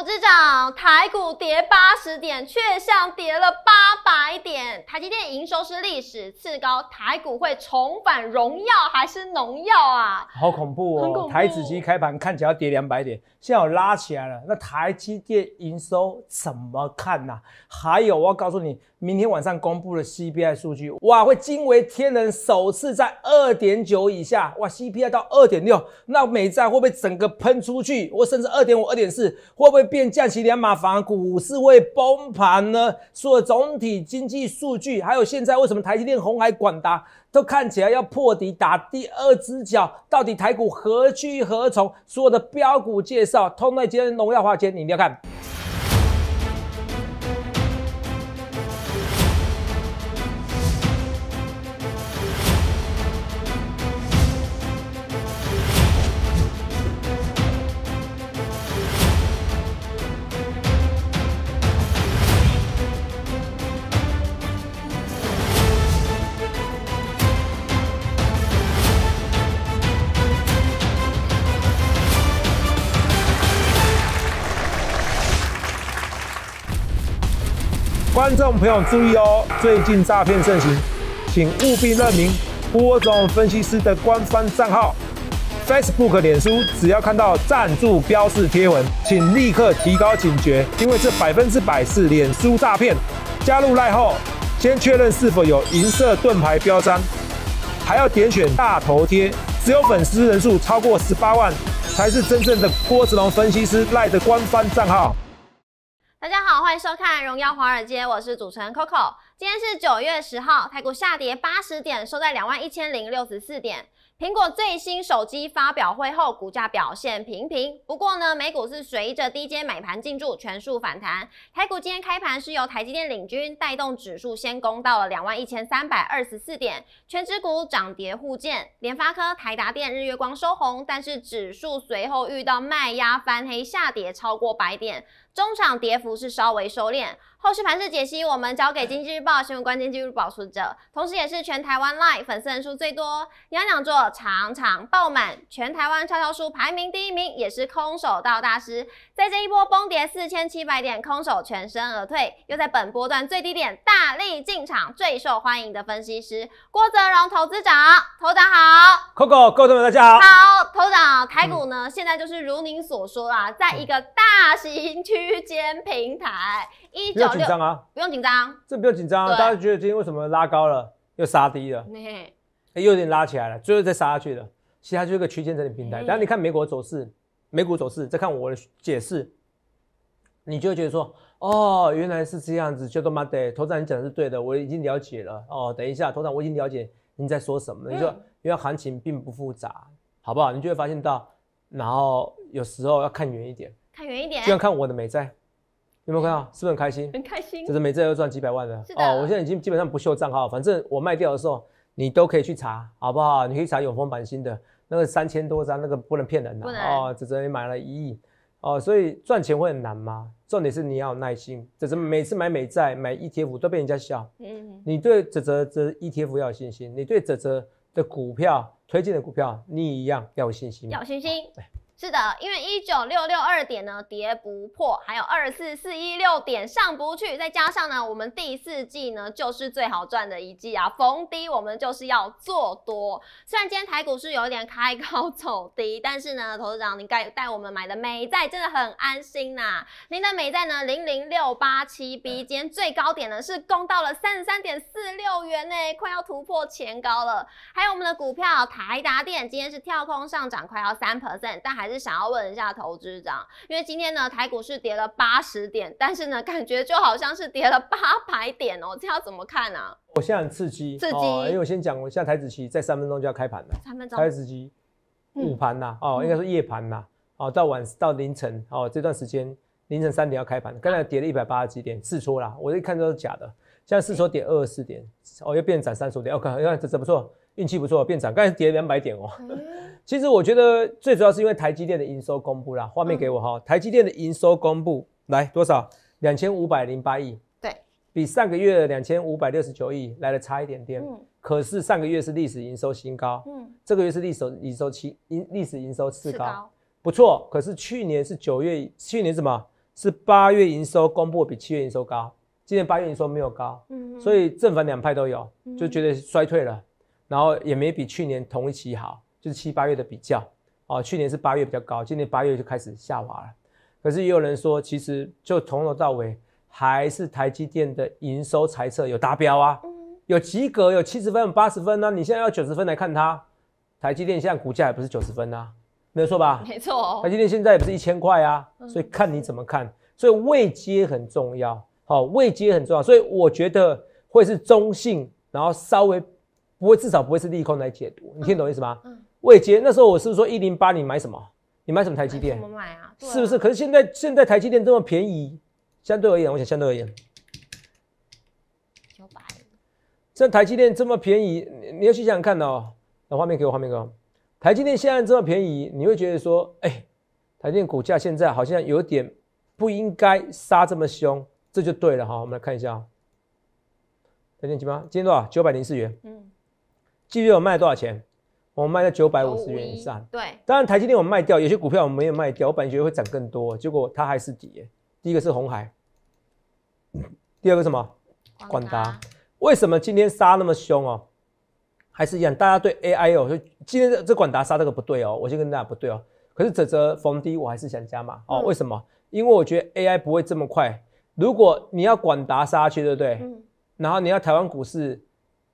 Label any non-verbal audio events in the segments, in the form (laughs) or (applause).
董事长，台股跌八十点，却像跌了八百点。台积电营收是历史次高，台股会重返荣耀还是农药啊？好恐怖哦！台子期开盘看起来要跌两百点，现在又拉起来了。那台积电营收怎么看呢？还有，我要告诉你。明天晚上公布了 CPI 数据，哇，会惊为天人，首次在二点九以下，哇，CPI 到二点六，那美债会不会整个喷出去？我甚至二点五、二点四，会不会变降息两码房？股市会崩盘呢？所有总体经济数据，还有现在为什么台积电、红海、广达都看起来要破底打第二只脚？到底台股何去何从？所有的标股介绍，通来今天荣耀花间，你一定要看。观众朋友注意哦，最近诈骗盛行，请务必认明郭子分析师的官方账号，Facebook 脸书，只要看到赞助标示贴文，请立刻提高警觉，因为这百分之百是脸书诈骗。加入赖后，先确认是否有银色盾牌标章，还要点选大头贴，只有粉丝人数超过十八万，才是真正的郭子龙分析师赖的官方账号。大家好，欢迎收看《荣耀华尔街》，我是主持人 Coco。今天是九月十号，台股下跌八十点，收在两万一千零六十四点。苹果最新手机发表会后，股价表现平平。不过呢，美股是随着低阶买盘进驻，全数反弹。台股今天开盘是由台积电领军，带动指数先攻到了两万一千三百二十四点。全指股涨跌互见，联发科、台达电、日月光收红，但是指数随后遇到卖压翻黑，下跌超过百点。中场跌幅是稍微收敛。后续盘势解析，我们交给《经济日报》新闻关键记录保持者，同时也是全台湾 live 粉丝人数最多、演讲座常常爆满、全台湾畅销书排名第一名，也是空手道大师。在这一波崩跌四千七百点，空手全身而退，又在本波段最低点大力进场，最受欢迎的分析师郭泽荣投资长，投长好，Coco 各位朋友大家好，(laughs) 好，投长台股呢，现在就是如您所说啦，在一个大型区间平台。不要紧张啊！不用紧张，这不用紧张啊！大家觉得今天为什么拉高了，又杀低了？又有点拉起来了，最后再杀去了。其他就是个区间整理平台。然后你看美国走势，美股走势，再看我的解释，你就觉得说：“哦，原来是这样子。”就他妈对。头长你讲的是对的，我已经了解了。哦，等一下，头长我已经了解你在说什么。你说，因为行情并不复杂，好不好？你就会发现到，然后有时候要看远一点，看远一点，就要看我的美债。有没有看到？是不是很开心？很开心。这是美次又赚几百万了哦！我现在已经基本上不秀账号，反正我卖掉的时候，你都可以去查，好不好？你可以查永丰版新的那个三千多张，那个不能骗人的哦。泽泽买了一亿哦，所以赚钱会很难吗？重点是你要有耐心。只是每次买美债买 ETF 都被人家笑。嗯你对泽泽这 ETF 要有信心，你对泽泽的股票推荐的股票你一样要有信心。有信心。是的，因为一九六六二点呢跌不破，还有二四四一六点上不去，再加上呢，我们第四季呢就是最好赚的一季啊，逢低我们就是要做多。虽然今天台股是有一点开高走低，但是呢，董 (laughs) 事长您带带我们买的美债真的很安心呐。您的美债呢零零六八七 B，今天最高点呢是攻到了三十三点四六元呢，快要突破前高了。还有我们的股票台达电，今天是跳空上涨，快要三 percent，但还是想要问一下投资长，因为今天呢台股市跌了八十点，但是呢感觉就好像是跌了八百点哦，这要怎么看啊？我现在很刺激，刺激，因为我先讲，我现在台子期在三分钟就要开盘了，三分钟台子期午盘呐，哦，应该是夜盘呐，哦，到晚到凌晨，哦，这段时间凌晨三点要开盘刚才跌了一百八十几点，试错啦，我一看都是假的，现在试错跌二十四点，哦，又变涨三十五点，我看，看这不错，运气不错，变涨，刚才跌两百点哦。其实我觉得最主要是因为台积电的营收公布啦，画面给我哈。台积电的营收公布来多少？两千五百零八亿，对，比上个月两千五百六十九亿来的差一点点。嗯，可是上个月是历史营收新高，嗯，这个月是历史营收期、营历史营收次高，不错。可是去年是九月，去年什么是八月营收公布比七月营收高，今年八月营收没有高，嗯，所以正反两派都有，就觉得衰退了，然后也没比去年同一期好。就是七八月的比较哦，去年是八月比较高，今年八月就开始下滑了。可是也有人说，其实就从头到尾还是台积电的营收猜测有达标啊，有及格，有七十分，八十分呢。你现在要九十分来看它，台积电现在股价也不是九十分啊，没有错吧？没错，台积电现在也不是一千块啊，所以看你怎么看。所以位阶很重要，好，位阶很重要。所以我觉得会是中性，然后稍微不会，至少不会是利空来解读。你听懂意思吗？未接那时候，我是不是说一零八？你买什么？你买什么台积电？怎么买啊？是不是？可是现在现在台积电这么便宜，相对而言，我想相对而言，九百。像台积电这么便宜，你要去想想看哦。那画面给我，画面哥，我。台积电现在这么便宜，你会觉得说，哎，台积电股价现在好像有点不应该杀这么凶，这就对了哈。我们来看一下，台积电今天多少？九百零四元。嗯。继续有卖多少钱？我卖在九百五十元以上，对。当然台积电我卖掉，有些股票我没有卖掉，我本觉得会涨更多，结果它还是跌。第一个是红海，第二个什么？广达。为什么今天杀那么凶哦？还是一样，大家对 AI 哦，就今天这这广达杀这个不对哦，我先跟大家不对哦。可是泽泽逢低我还是想加码哦，为什么？因为我觉得 AI 不会这么快。如果你要广达杀去，对不对？嗯。然后你要台湾股市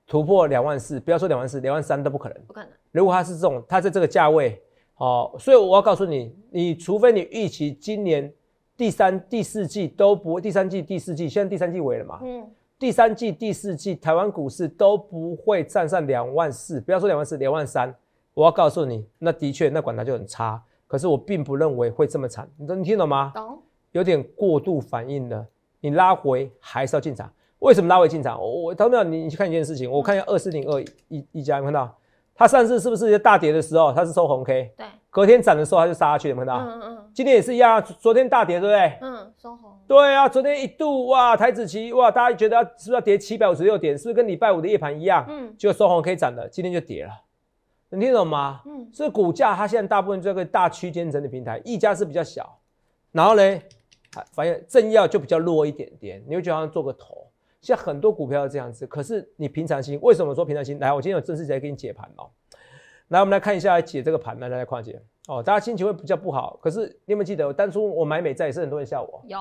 突破两万四，不要说两万四，两万三都不可能。不可能。如果它是这种，它在这个价位，哦，所以我要告诉你，你除非你预期今年第三、第四季都不，第三季、第四季，现在第三季尾了嘛，嗯，第三季、第四季台湾股市都不会站上两万四，不要说两万四，两万三，我要告诉你，那的确，那管它就很差。可是我并不认为会这么惨，你你听懂吗？懂，有点过度反应了。你拉回还是要进场？为什么拉回进场？我我他们你你去看一件事情，我看一下二四零二一一家，看到。它上次是不是大跌的时候，它是收红 K？对，隔天涨的时候，它就杀下去，有有看到嗯嗯今天也是一样，昨天大跌，对不对？嗯，收红。对啊，昨天一度哇，台子期哇，大家觉得是不是要跌七百五十六点？是不是跟礼拜五的夜盘一样？嗯，就收红 K 涨的，今天就跌了，能听懂吗？嗯，所以股价它现在大部分在这个大区间整理平台，溢价是比较小，然后嘞，发现正要就比较弱一点点，你得好像做个头。像很多股票这样子，可是你平常心。为什么说平常心？来，我今天有正式在给你解盘哦。来，我们来看一下解这个盘。来，大家化解哦，大家心情会比较不好。可是你有没有记得当初我买美债也是很多人笑我？有。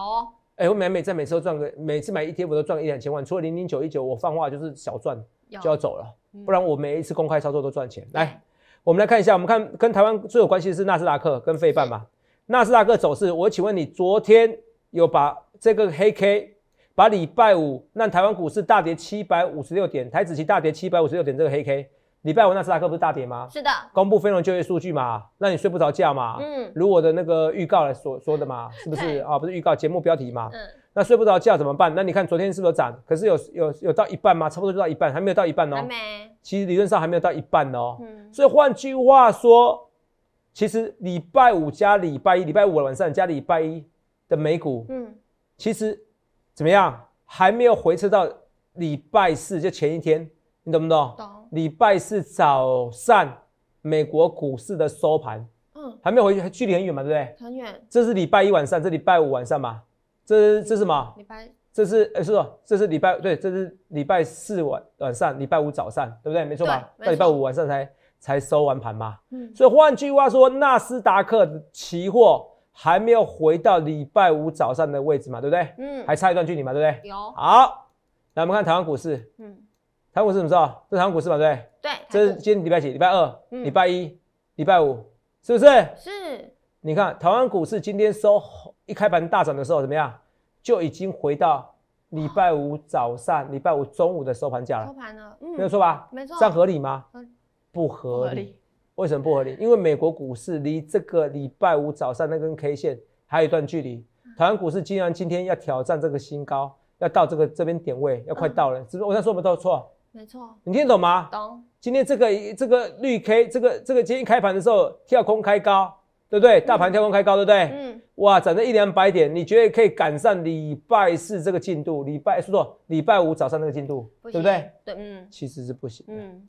哎，我买美债每次都赚个，每次买 ETF 都赚个一两千万。除了零零九一九，我放话就是小赚就要走了，不然我每一次公开操作都赚钱。来，我们来看一下，我们看跟台湾最有关系的是纳斯达克跟费半吧。纳斯达克走势，我请问你昨天有把这个黑 K？把礼拜五让台湾股市大跌七百五十六点，台子期大跌七百五十六点，这个黑 K 礼拜五纳斯达克不是大跌吗？是的，公布非农就业数据嘛，让你睡不着觉嘛。嗯，如我的那个预告来说说的嘛，是不是啊？不是预告节目标题嘛。嗯，那睡不着觉怎么办？那你看昨天是不是涨？可是有有有到一半吗？差不多就到一半，还没有到一半哦。还没。其实理论上还没有到一半哦。嗯。所以换句话说，其实礼拜五加礼拜一，礼拜五晚上加礼拜一的美股，嗯，其实。怎么样？还没有回撤到礼拜四就前一天，你懂不懂？懂。礼拜四早上美国股市的收盘，嗯，还没有回去，距离很远嘛，对不对？很远。这是礼拜一晚上，这礼拜五晚上嘛？这这什么？礼拜。这是哎，是，这是礼拜对，这是礼拜四晚晚上，礼拜五早上，对不对？没错吧？到礼拜五晚上才才收完盘嘛。嗯。所以换句话说，纳斯达克期货。还没有回到礼拜五早上的位置嘛，对不对？嗯，还差一段距离嘛，对不对？有。好，来我们看台湾股市。嗯。台湾股市怎么时候？这台湾股市嘛，对不对？对。这是今礼拜几？礼拜二、礼拜一、礼拜五，是不是？是。你看台湾股市今天收一开盘大涨的时候怎么样？就已经回到礼拜五早上、礼拜五中午的收盘价了。收盘了，没错吧？没错。这样合理吗？不合理。为什么不合理？因为美国股市离这个礼拜五早上那根 K 线还有一段距离。台湾股市竟然今天要挑战这个新高，要到这个这边点位，要快到了。是不是？我这样说没错？没错。你听懂吗？懂。今天这个这个绿 K 这个这个今天开盘的时候跳空开高，对不对？大盘跳空开高，对不对？嗯。哇，涨了一两百点，你觉得可以赶上礼拜四这个进度？礼拜是不是？礼拜五早上那个进度，对不对？对，嗯，其实是不行。嗯。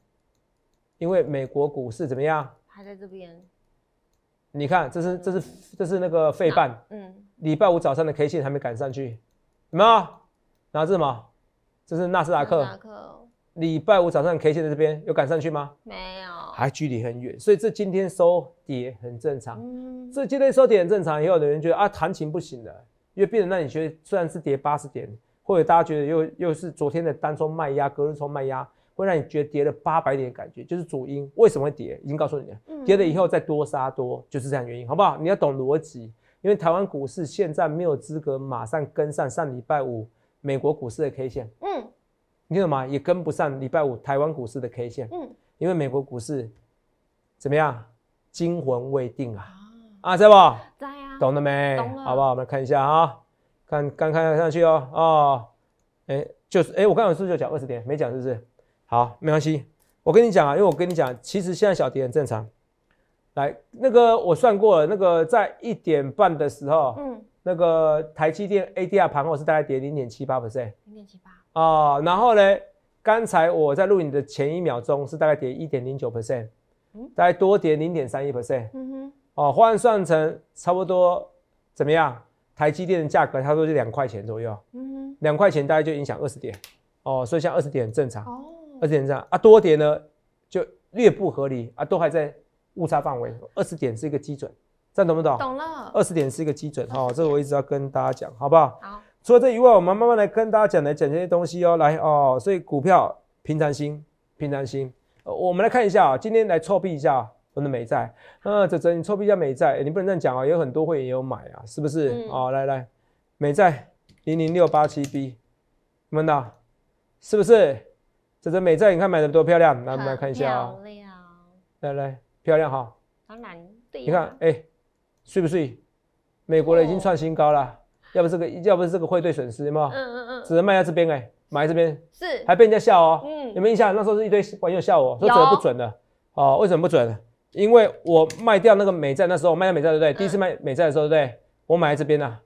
因为美国股市怎么样？还在这边。你看，这是这是这是那个费半。嗯。礼拜五早上的 K 线还没赶上去，没有。然后是什么？这是纳斯达克。纳斯克。礼拜五早上 K 线在这边有赶上去吗？没有，还距离很远。所以这今天收跌很正常。嗯。这今天收跌很正常，也有人觉得啊，行情不行的，因为别人那你觉得虽然是跌八十点，或者大家觉得又又是昨天的单冲卖压，隔日冲卖压。会让你觉得跌了八百点的感觉，就是主因。为什么会跌？已经告诉你了。跌了以后再多杀多，就是这样原因，好不好？你要懂逻辑。因为台湾股市现在没有资格马上跟上上礼拜五美国股市的 K 线。嗯。你懂吗？也跟不上礼拜五台湾股市的 K 线。嗯。因为美国股市怎么样？惊魂未定啊！啊，在不？在啊。懂了没？懂好不好？我们看一下啊，看刚看上去哦，哦，哎，就是哎，我刚刚是不是就讲二十点？没讲是不是？好，没关系。我跟你讲啊，因为我跟你讲，其实现在小跌很正常。来，那个我算过了，那个在一点半的时候，嗯，那个台积电 ADR 盘后是大概跌零点七八 percent，零点七八啊。然后呢，刚才我在录影的前一秒钟是大概跌一点零九 percent，嗯，概多跌零点三一 percent，嗯哼。哦，换算成差不多怎么样？台积电的价格差不多就两块钱左右，嗯，两块钱大概就影响二十点，哦，所以像二十点很正常。二十点这样啊，多一点呢就略不合理啊，都还在误差范围。二十点是一个基准，这懂不懂？懂了。二十点是一个基准哈，这个我一直要跟大家讲，好不好？好。除了这以外，我们慢慢来跟大家讲来讲这些东西哦，来哦。所以股票平常心，平常心。我们来看一下啊，今天来错底一下我们的美债啊，泽泽，你错底一下美债，你不能这样讲啊，有很多会员也有买啊，是不是？嗯。好，来来，美债零零六八七 B，你们哪？是不是？这这美债你看买的多漂亮，来我们来看一下啊。漂来来，漂亮哈。好难。对。你看哎，睡不睡？美国的已经创新高了，要不这个要不是这个汇兑损失嘛，嗯嗯嗯。只能卖在这边哎，买这边是，还被人家笑哦。嗯。有没有印象？那时候是一堆网友笑我，说准不准的？哦，为什么不准？因为我卖掉那个美债那时候卖掉美债对不对？第一次卖美债的时候对不对？我买在这边呢，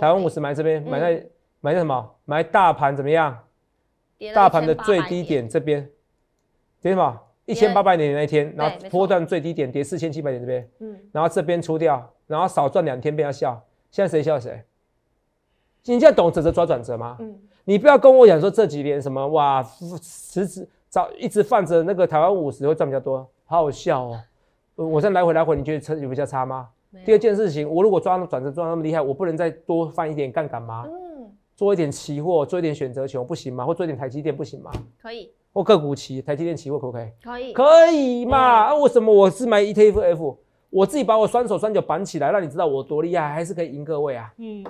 台湾五十买这边，买在买在什么？买大盘怎么样？大盘的最低点这边，跌什么？一千八百点那一天，然后波段最低点跌四千七百点这边，嗯，然后这边出掉，然后少赚两天被要笑，现在谁笑谁？你在懂转折抓转折吗？嗯，你不要跟我讲说这几年什么哇，辞职早一直放着那个台湾五十会赚比较多，好好笑哦。我这在来回来回，你觉得有比较差吗？第二件事情，我如果抓那转折抓那么厉害，我不能再多放一点杠杆吗？做一点期货，做一点选择权，不行吗？或做一点台积电，不行吗？可以。或个股期，台积电期货可不可以？可以，可以嘛？啊，为什么我是买 ETF？F，我自己把我双手双脚绑起来，让你知道我多厉害，还是可以赢各位啊！嗯，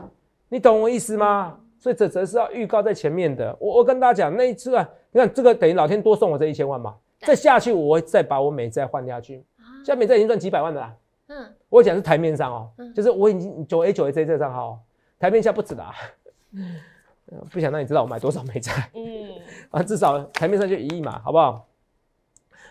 你懂我意思吗？所以这则是要预告在前面的。我我跟大家讲，那一次啊，你看这个等于老天多送我这一千万嘛，再下去我再把我美债换下去，现在美债已经赚几百万了。嗯，我讲是台面上哦，就是我已经九 A 九 A 这账号，台面下不止的。不想让你知道我买多少美债。嗯，(laughs) 啊，至少台面上就一亿嘛，好不好？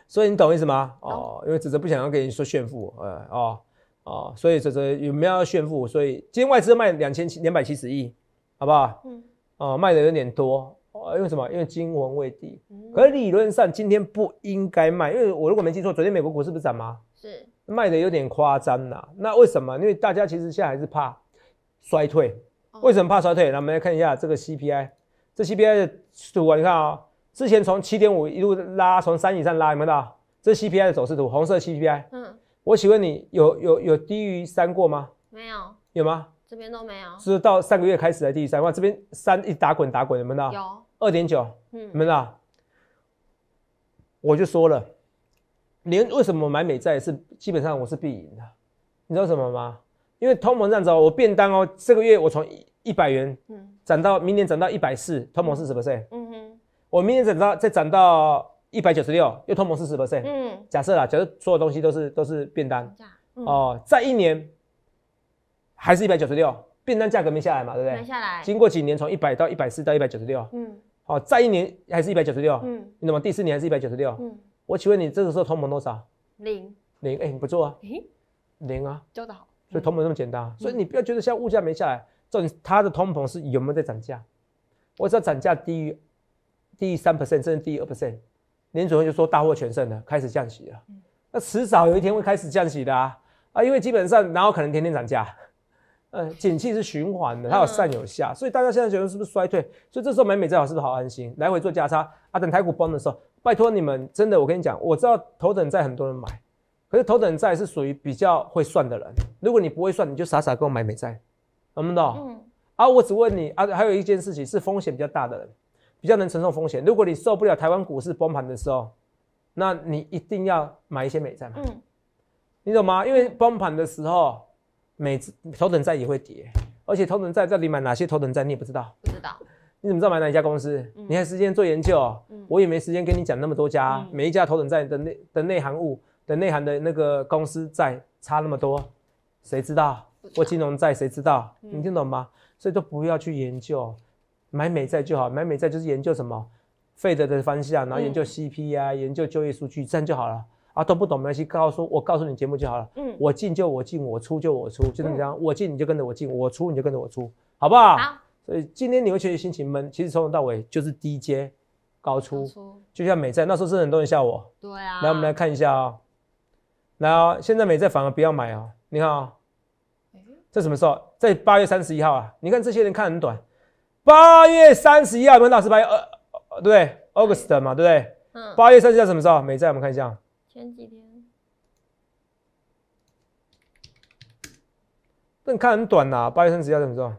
所以你懂意思吗？哦，因为哲哲不想要跟你说炫富，呃，哦，哦，所以哲哲有没有要炫富，所以今天外资卖两千七两百七十亿，好不好？嗯，哦，卖的有点多，哦，因为什么？因为惊魂未定。可理论上今天不应该卖，因为我如果没记错，昨天美国股市不是涨吗？是，卖的有点夸张呐。那为什么？因为大家其实现在还是怕衰退。为什么怕衰退？那我们来看一下这个 CPI，这 CPI 的图啊，你看啊，之前从七点五一路拉，从三以上拉，有没有？这 CPI 的走势图，红色 CPI。嗯，我请问你，有有有低于三过吗？没有。有吗？这边都没有。是到上个月开始的低于三，哇，这边三一打滚打滚，有没有？有。二点九，嗯，有没有？我就说了，连为什么买美债是基本上我是必赢的，你知道什么吗？因为通膨这样子哦，我便当哦，这个月我从一百元，嗯，涨到明年涨到一百四，通膨是十 percent，嗯哼，我明年涨到再涨到一百九十六，又通膨是十 percent，嗯，假设啦，假设所有东西都是都是便当，哦，在一年，还是一百九十六，便当价格没下来嘛，对不对？没下来，经过几年从一百到一百四到一百九十六，嗯，哦，在一年还是一百九十六，嗯，你知第四年还是一百九十六，嗯，我请问你这个时候通膨多少？零，零，哎，你不做啊？零啊，交的好。所以通膨那么简单，所以你不要觉得现在物价没下来，重点它的通膨是有没有在涨价。我知道涨价低于低于三 percent，甚至低于二 percent，年主任就说大获全胜了，开始降息了。那迟早有一天会开始降息的啊，啊，因为基本上然有可能天天涨价，(laughs) 呃，景气是循环的，它有上有下，所以大家现在觉得是不是衰退？所以这时候买美债是不是好安心？来回做价差啊，等台股崩的时候，拜托你们，真的我跟你讲，我知道头等债很多人买。可是头等债是属于比较会算的人，如果你不会算，你就傻傻跟我买美债，懂不懂？嗯。啊，我只问你啊，还有一件事情是风险比较大的人，比较能承受风险。如果你受不了台湾股市崩盘的时候，那你一定要买一些美债嘛。嗯。你懂吗？因为崩盘的时候，美头等债也会跌，而且头等债这里买哪些头等债你也不知道。不知道。你怎么知道买哪一家公司？你还时间做研究，我也没时间跟你讲那么多家每一家头等债的内、的内行物。的内涵的那个公司债差那么多，谁知道？或金融债谁知道？你听懂吗？所以都不要去研究，买美债就好。买美债就是研究什么费德的方向，然后研究 C P 啊，研究就业数据，这样就好了啊！都不懂没关系，告诉我，告诉你节目就好了。嗯，我进就我进，我出就我出，就是么讲。我进你就跟着我进，我出你就跟着我出，好不好？好。所以今天你会觉得心情闷，其实从头到尾就是低阶高出，就像美债那时候是很多人笑我。对啊。来，我们来看一下啊。来啊！现在美债反而不要买哦。你看啊，这什么时候？在八月三十一号啊。你看这些人看很短。八月三十一号，我们那是八月，对不对？August 嘛，对不对？八月三十一号什么时候？美债我们看一下。前几天。你看很短呐。八月三十一号什么时候？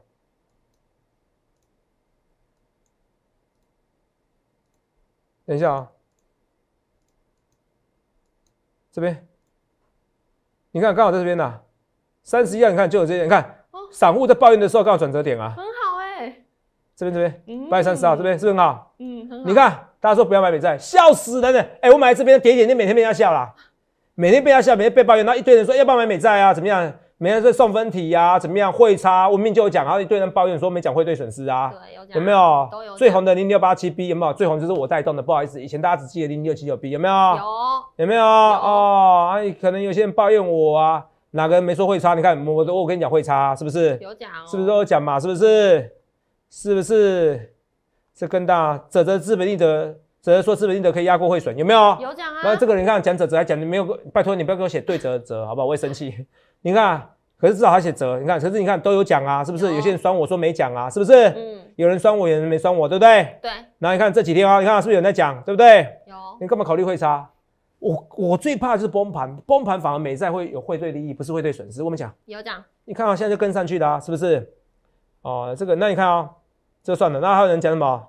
等一下啊，这边。你看，刚好在这边呢，三十一号你看，就有这边，你看，散户在抱怨的时候刚好转折点啊，很好哎。这边这边，八月三十号这边是不是好？嗯，很好。你看，大家说不要买美债，笑死人了！哎，我买这边跌点，你每天被人家笑啦，每天被人家笑，每天被抱怨，然后一堆人说要不要买美债啊？怎么样？没是送分题呀？怎么样？会差？我明明就讲，然后一堆人抱怨说没讲汇兑损失啊？有有没有？有。最红的零六八七 B 有没有？最红就是我带动的，不好意思，以前大家只记得零六七九 B 有没有？有，有没有？哦，啊，可能有些人抱怨我啊，哪个人没说会差？你看，我都我跟你讲会差，是不是？有讲哦，是不是都有讲嘛？是不是？是不是？这更大，折折资本利得，折折说资本利得可以压过汇损，有没有？有讲啊。那这个人看讲折折还讲你没有，拜托你不要给我写对折折，好不好？我会生气。你看。可是至少还写折，你看可是你看都有讲啊，是不是？有些人酸我说没讲啊，是不是？嗯，有人酸我，有人没酸我，对不对？对。那你看这几天啊，你看是不是有人在讲，对不对？有。你干嘛考虑汇差？我我最怕就是崩盘，崩盘反而美债会有汇兑利益，不是汇兑损失。我们讲有讲，你看啊，现在就跟上去的啊，是不是？哦，这个那你看啊，这算了。那还有人讲什么？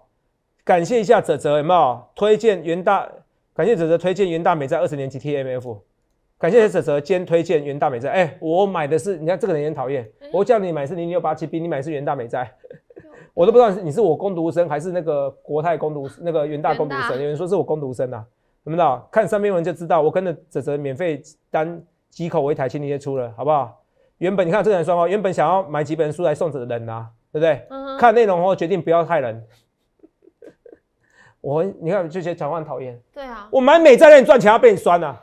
感谢一下泽泽有没有？推荐元大，感谢泽泽推荐元大美债二十年期 TMF。感谢泽泽兼推荐元大美债，哎，我买的是你看这个人也讨厌，我叫你买是零六八七 B，你买是元大美债，(laughs) 我都不知道你是我攻读生还是那个国泰攻读那个元大攻读生，有人说是我攻读生呐，怎么的？看上面文就知道，我跟着泽泽免费单几口一台，清几就出了好不好？原本你看这个人说哦，原本想要买几本书来送的人呐，对不对？看内容后决定不要太冷。(laughs) 我你看这些转换讨厌，对啊，我买美债让你赚钱，要被你酸呐。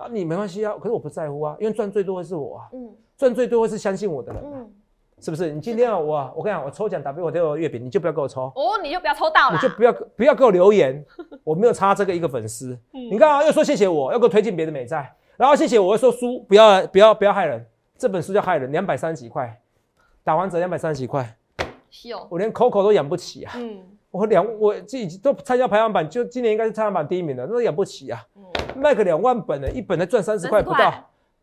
啊，你没关系啊，可是我不在乎啊，因为赚最多的是我啊，嗯，赚最多的是相信我的人，嗯，是不是？你今天啊，我我跟你讲，我抽奖 WTO 月饼，你就不要给我抽，哦，你就不要抽到了，你就不要不要给我留言，我没有差这个一个粉丝，(laughs) 嗯，你看啊，又说谢谢我，又给我推荐别的美债，然后谢谢我，又说书不要不要不要害人，这本书叫害人，两百三十几块，打完折两百三十几块，我连 COCO 都养不起啊，嗯，我两我自己都参加排行榜，就今年应该是排行榜第一名的，那养不起啊。卖个两万本呢，一本才赚三十块不到，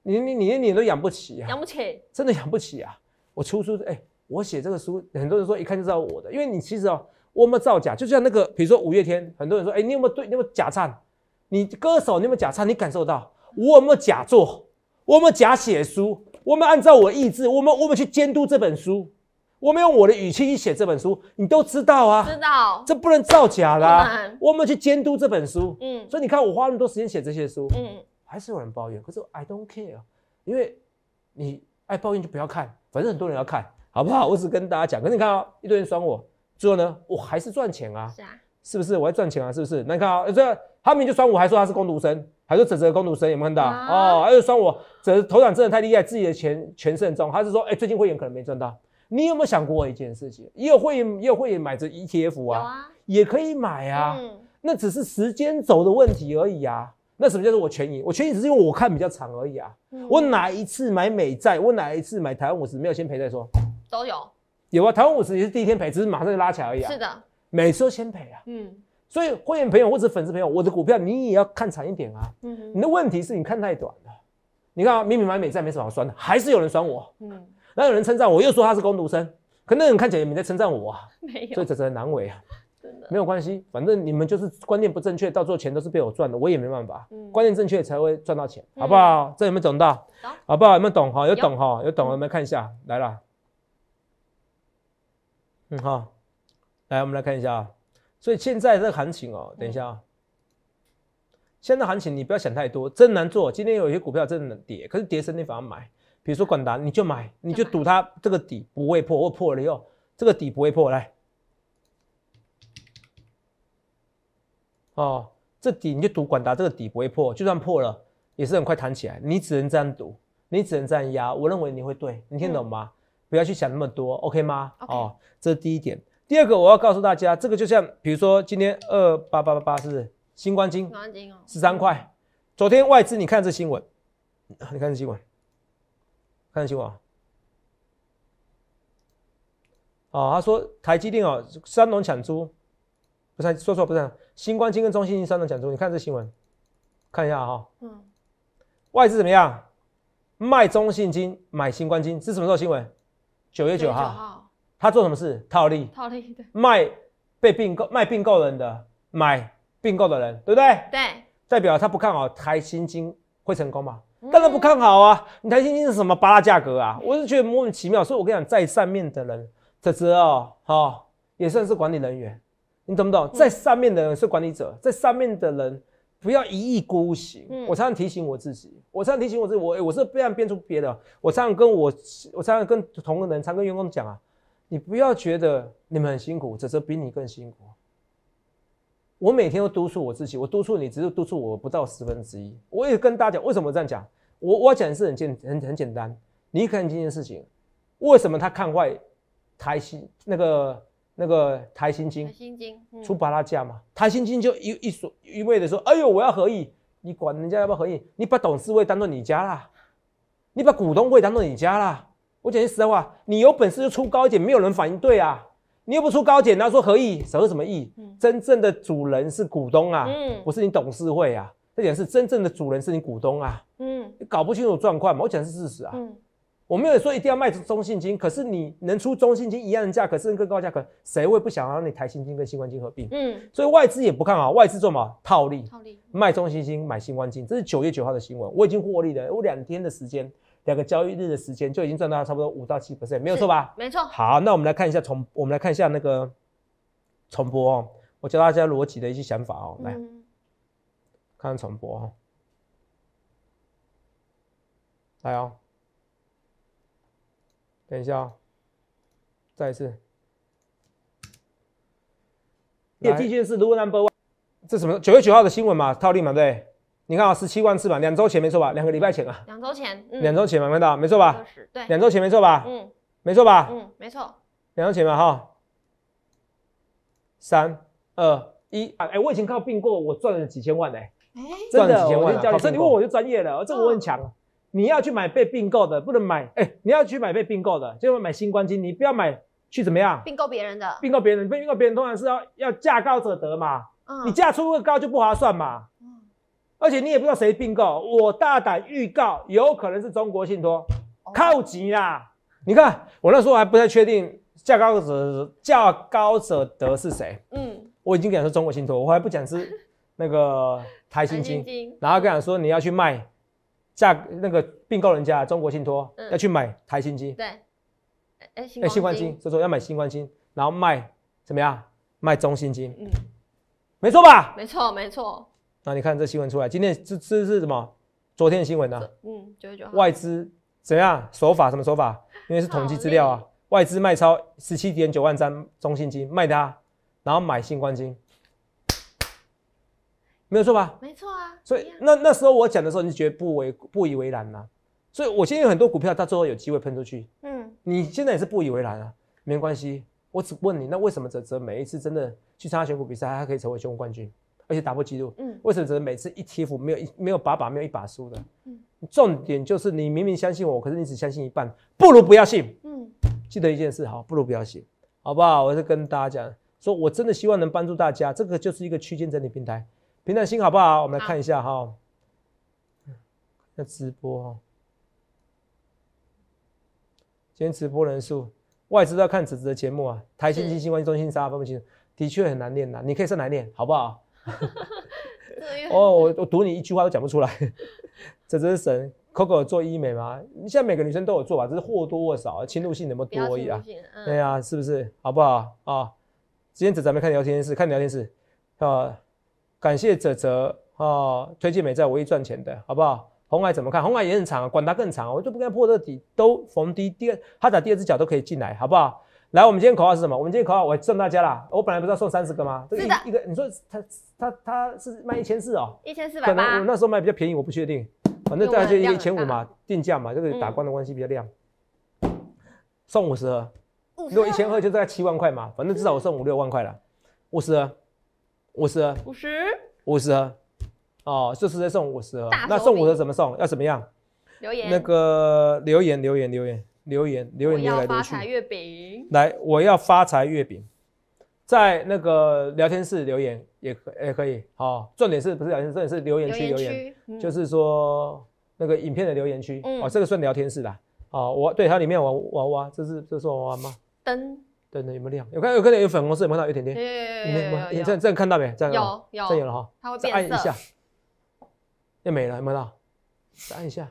你你你一年都养不起啊！养不起，真的养不起啊！我出书，哎，我写这个书，很多人说一看就知道我的，因为你其实哦，我们造假，就像那个，比如说五月天，很多人说，哎，你有没有对，有没有假唱？你歌手你有没有假唱？你感受到，我有有假作，我有有假写书，我们按照我意志，我们我们去监督这本书。我们用我的语气去写这本书，你都知道啊，知道这不能造假啦，我们去监督这本书，嗯，所以你看我花那么多时间写这些书，嗯，还是有人抱怨，可是 I don't care，因为你爱抱怨就不要看，反正很多人要看，好不好？我只跟大家讲。可是你看啊，一堆人酸我，最后呢，我还是赚钱啊，是啊，是不是？我还赚钱啊，是不是？那你看啊，这他们就酸我，还说他是攻读生，还说哲哲攻读生有没看到啊，还有酸我哲哲头涨真的太厉害，自己的钱全很中，还是说哎，最近会员可能没赚到。你有没有想过一件事情？也有会员，也有会员买着 ETF 啊，也可以买啊。嗯，那只是时间走的问题而已啊。那什么叫做我全赢？我全赢只是因为我看比较长而已啊。我哪一次买美债？我哪一次买台湾五十？没有先赔再说。都有，有啊。台湾五十也是第一天赔，只是马上就拉起来而已啊。是的，次都先赔啊。嗯，所以会员朋友或者粉丝朋友，我的股票你也要看长一点啊。嗯，你的问题是，你看太短了。你看明明买美债没什么好赚的，还是有人赚我。嗯。那有人称赞我，又说他是工读生，可那人看起来没在称赞我啊，(laughs) 所以真是难为啊，(laughs) 真的没有关系，反正你们就是观念不正确，到最后钱都是被我赚的，我也没办法。观念正确才会赚到钱，好不好？这有没有懂到？懂，好不好？有没有懂？哈，有懂哈，有懂。我们看一下，来了，嗯好，来我们来看一下啊。所以现在这个行情哦，等一下啊，现在行情你不要想太多，真难做。今天有些股票真的跌，可是跌升你反而买。比如说管达，你就买，你就赌它这个底不会破，或破了后这个底不会破，来，哦，这底你就赌管达这个底不会破，就算破了也是很快弹起来，你只能这样赌，你只能这样压，我认为你会对，你听懂吗？不要去想那么多，OK 吗？哦，这是第一点。第二个我要告诉大家，这个就像比如说今天二八八八八是新冠金十三块，昨天外资你看这新闻，你看这新闻。看新闻啊！啊，他说台积电啊，三轮抢租，不是，说错不是，新冠金跟中信金三轮抢租。你看这新闻，看一下哈。嗯。外资怎么样？卖中信金，买新冠金，是什么时候新闻？九月九号。他做什么事？套利。套利。对。卖被并购，卖并购人的，买并购的人，对不对？对。代表他不看好台新金会成功吗？当然不看好啊！你台薪金是什么八拉价格啊？我是觉得莫名其妙。所以我跟你讲，在上面的人，泽泽哦，好，也算是管理人员，你懂不懂？在上面的人是管理者，在上面的人不要一意孤行。我常常提醒我自己，我常常提醒我自，己，我我是不要变出别的。我常常跟我，我常常跟同个人，常跟员工讲啊，你不要觉得你们很辛苦，泽泽比你更辛苦。我每天都督促我自己，我督促你，只是督促我不到十分之一。我也跟大家讲，为什么这样讲？我我讲的是很简很很简单。你看这件事情，为什么他看坏台新那个那个台新金？台新金出不拉价嘛？台新金就一一说一味的说，哎呦我要合意，你管人家要不要合意？你把董事会当做你家啦，你把股东会当做你家啦。我讲句实在话，你有本事就出高一点，没有人反应对啊。你又不出高然后说何意？什么什么意？真正的主人是股东啊，不是你董事会啊。这点是真正的主人是你股东啊。嗯，搞不清楚状况，目的是事实啊。我没有说一定要卖出中信金，可是你能出中信金一样的价格，甚至更高价格，谁会不想让你台新金跟新冠金合并？嗯，所以外资也不看好，外资做嘛套利，套利卖中信金买新冠金，这是九月九号的新闻，我已经获利了，我两天的时间。两个交易日的时间就已经赚到差不多五到七百 t 没有错吧？没错。好，那我们来看一下重，我们来看一下那个重播哦。我教大家逻辑的一些想法哦，来看看重播哈。来哦，等一下哦，再一次。这第一如事，Number One，这什么？九月九号的新闻嘛，套利嘛，对。你看啊，十七万次吧？两周前没错吧？两个礼拜前啊？两周前，两周前嘛，没到，没错吧？对，两周前没错吧？嗯，没错吧？嗯，没错，两周前嘛哈。三二一，啊！哎，我以前靠并购我赚了几千万嘞，哎，赚几千万，我这，你问我就专业了，这我很强。你要去买被并购的，不能买，哎，你要去买被并购的，就要买新冠金，你不要买去怎么样？并购别人的，并购别人，被并购别人通常是要要价高者得嘛，你价出个高就不划算嘛。而且你也不知道谁并购，我大胆预告，有可能是中国信托，靠紧啦！你看，我那时候还不太确定价高者价高者得是谁。嗯，我已经讲是中国信托，我还不讲是那个 (laughs) 台新金。然后跟讲说你要去卖价那个并购人家中国信托，要去买台新金。对，哎，新哎新光金，就说要买新冠金，然后卖怎么样？卖中心金。嗯，没错吧？没错，没错。那你看这新闻出来，今天这这是什么？昨天的新闻呢？嗯，九月九号，外资怎样手法？什么手法？因为是统计资料啊，外资卖超十七点九万张中信金卖它，然后买新冠金，没有错吧？没错啊。所以那那时候我讲的时候，你觉得不为不以为然吗？所以我现在有很多股票，它最后有机会喷出去。嗯，你现在也是不以为然啊？没关系，我只问你，那为什么泽泽每一次真的去参加选股比赛，他可以成为全国冠军？而且打破记录，嗯，为什么只能每次一贴服没有一没有把把没有一把输的，嗯，重点就是你明明相信我，可是你只相信一半，不如不要信，嗯，记得一件事好，不如不要信，好不好？我是跟大家讲，说我真的希望能帮助大家，这个就是一个区间整理平台，平台心好不好？我们来看一下哈，那直播哈，今天直播人数，外资要看子子的节目啊，台新新新关系中心啥分不清楚，的确很难念呐，你可以上来念好不好？(laughs) 哦，我我赌你一句话都讲不出来，这真是神。Coco 做医美吗？现在每个女生都有做吧，只是或多或少，侵入性能不多而已啊。对啊，是不是？好不好啊？今天哲哲没看聊天室，看聊天室啊。感谢哲哲啊，推荐美在唯一赚钱的，好不好？红海怎么看？红海也很长，管它更长，我就不该破这底，都逢低第二，它打第二只脚都可以进来，好不好？来，我们今天口号是什么？我们今天口号我送大家啦。我本来不是要送三十个吗？是的，一个你说他他他是卖一千四哦，一千四百八。那时候卖比较便宜，我不确定，反正大概就一千五嘛，定价嘛，这个打光的关系比较亮，送五十盒。如果一千盒就大概七万块嘛，反正至少我送五六万块了，五十盒，五十盒，五十，五十盒，哦，就是在送五十盒。那送五十盒怎么送？要怎么样？留言，那个留言留言留言。留言留言留来留去，来我要发财月饼，在那个聊天室留言也也可以，好重点是不是聊天重点是留言区留言，就是说那个影片的留言区哦，这个算聊天室啦。哦，我对它里面玩娃娃，这是这是娃娃吗？灯灯有没有亮？有看有看到有粉红色有没有？有点点，有有有有，这这看到没？这样有有有了哈，它会变色一下，又没了，有没到，再按一下，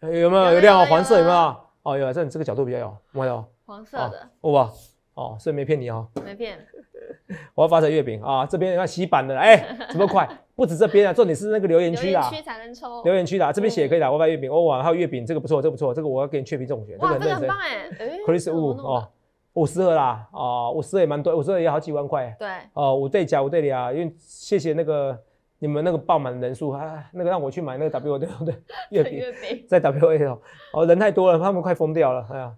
有没有有亮黄色有没有？哦，有啊，这你这个角度比较有，没有？黄色的，欧巴，哦，所以没骗你哦，没骗。我要发财月饼啊，这边你看洗版的，哎，这么快，不止这边啊，重点是那个留言区啊，留言区才能抽，留言区的，这边写可以的。我发月饼，欧巴，还有月饼这个不错，这个不错，这个我要给你确币中奖，这个很认真，哎，Chris 五，哦，五十二啦，啊，五十二也蛮多，五十二也好几万块，对，哦，五对加五对的啊，因为谢谢那个。你们那个爆满人数啊，那个让我去买那个 W O 对不对月饼，在 W A 哦哦人太多了，他们快疯掉了哎呀，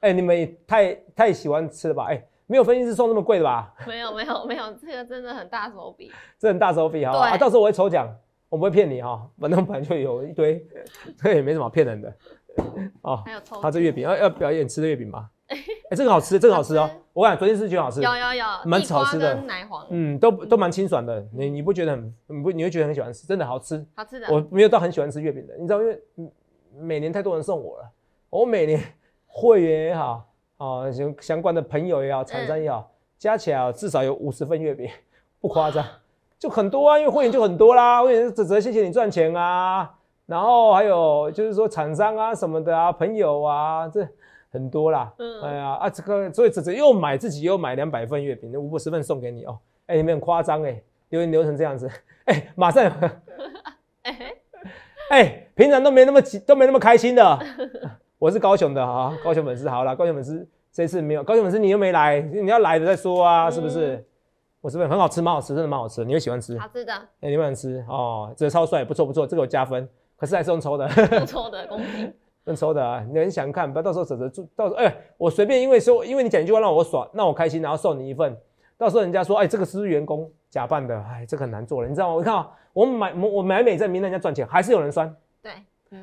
哎你们太太喜欢吃了吧？哎没有分析师送这么贵的吧？没有没有没有，这个真的很大手笔，这很大手笔哈，啊到时候我会抽奖，我不会骗你哈，反正本来就有一堆，这也 (laughs) 没什么骗人的，哦还有抽他这月饼要要表演吃的月饼吗？哎，这个好吃，这个好吃哦！我感觉昨天是觉得好吃，有有有，蛮好吃的，奶黄，嗯，都都蛮清爽的。你你不觉得很你不？你会觉得很喜欢吃？真的好吃，好吃的。我没有到很喜欢吃月饼的，你知道，因为每年太多人送我了。我每年 (laughs) 会员也好，啊，相相关的朋友也好，厂商也好，加起来至少有五十份月饼，不夸张，就很多啊。因为会员就很多啦，会员只只是谢谢你赚钱啊。然后还有就是说厂商啊什么的啊，朋友啊这。很多啦，嗯，哎呀，啊这个，所以这次又买自己又买两百份月饼，那五十份送给你哦，哎，有没有夸张哎？留言留成这样子，(laughs) 哎，马上，(laughs) 哎，(laughs) 哎，平常都没那么急，都没那么开心的。我是高雄的哈，高雄粉丝，好了，高雄粉丝这次没有，高雄粉丝你又没来，你要来的再说啊，是不是？我是不是很好吃，蛮好吃，真的蛮好吃，你会喜欢吃？好吃的，哎，你喜欢吃哦，这个超帅，不错不错，这个有加分，可是还是用抽的，用抽的公平。抽的啊，你很想看，不要到时候舍得住，到时候哎，我随便，因为说，因为你讲一句话让我爽，让我开心，然后送你一份。到时候人家说，哎，这个是员工假扮的，哎，这很难做了。你知道吗？我看啊，我买我买美在明人家赚钱，还是有人酸。对，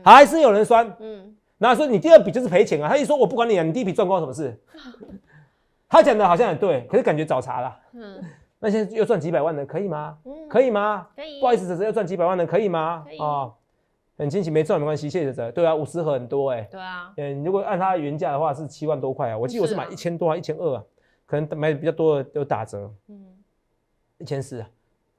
还是有人酸。嗯，然后说你第二笔就是赔钱啊。他一说，我不管你啊，你第一笔赚光什么事？(laughs) 他讲的好像很对，可是感觉找茬了。嗯，那现在又赚几百万的可以吗？可以吗？可以。不好意思，只是要赚几百万的可以吗？可以啊。很惊喜，没中没关系，谢谢哲。对啊，五十盒很多哎。对啊，嗯，如果按它原价的话是七万多块啊，我记得我是买一千多啊，一千二啊，可能买比较多的有打折。嗯，一千四